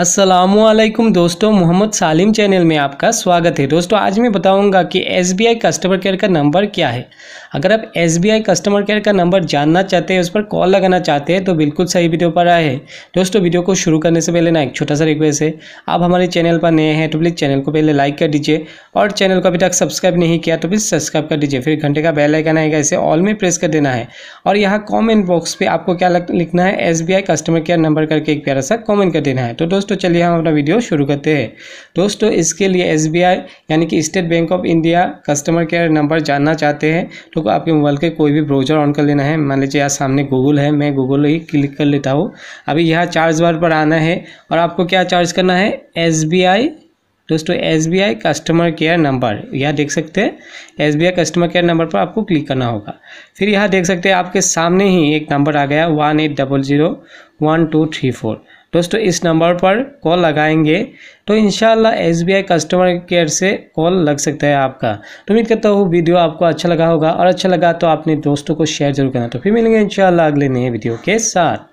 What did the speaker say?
असलकुम दोस्तों मोहम्मद सालिम चैनल में आपका स्वागत है दोस्तों आज मैं बताऊंगा कि एस कस्टमर केयर का नंबर क्या है अगर आप एस कस्टमर केयर का नंबर जानना चाहते हैं उस पर कॉल लगाना चाहते हैं तो बिल्कुल सही वीडियो पर आए हैं दोस्तों वीडियो को शुरू करने से पहले ना एक छोटा सा रिक्वेस्ट है आप हमारे चैनल पर नए हैं तो प्लीज़ चैनल को पहले लाइक कर दीजिए और चैनल को अभी तक सब्सक्राइब नहीं किया तो प्लीज़ सब्सक्राइब कर दीजिए फिर घंटे का बेल आइकन आएगा इसे ऑल में प्रेस कर देना है और यहाँ कॉमेंट बॉक्स पर आपको क्या लिखना है एस कस्टमर केयर नंबर करके एक प्यारा सा कॉमेंट कर देना है तो दोस्तों चलिए हम अपना वीडियो शुरू करते हैं दोस्तों इसके लिए एस यानी कि State Bank of India customer care number जानना चाहते हैं तो आपके मोबाइल के कोई भी ब्राउजर ऑन कर लेना है मान लीजिए यहाँ सामने गूगल है मैं गूगल ही क्लिक कर लेता हूँ अभी यहाँ चार्ज बार पर आना है और आपको क्या चार्ज करना है एस दोस्तों एस कस्टमर केयर नंबर यहाँ देख सकते हैं एस कस्टमर केयर नंबर पर आपको क्लिक करना होगा फिर यहाँ देख सकते हैं आपके सामने ही एक नंबर आ गया one eight double zero one two three four दोस्तों इस नंबर पर कॉल लगाएंगे तो इन S B I customer care से कॉल लग सकता है आपका तो उम्मीद करता हूँ वीडियो आपको अच्छा लगा होगा और अच्छा लगा तो अपने दोस्तों को शेयर जरूर करना तो फिर मिलेंगे इन अगले नए वीडियो के साथ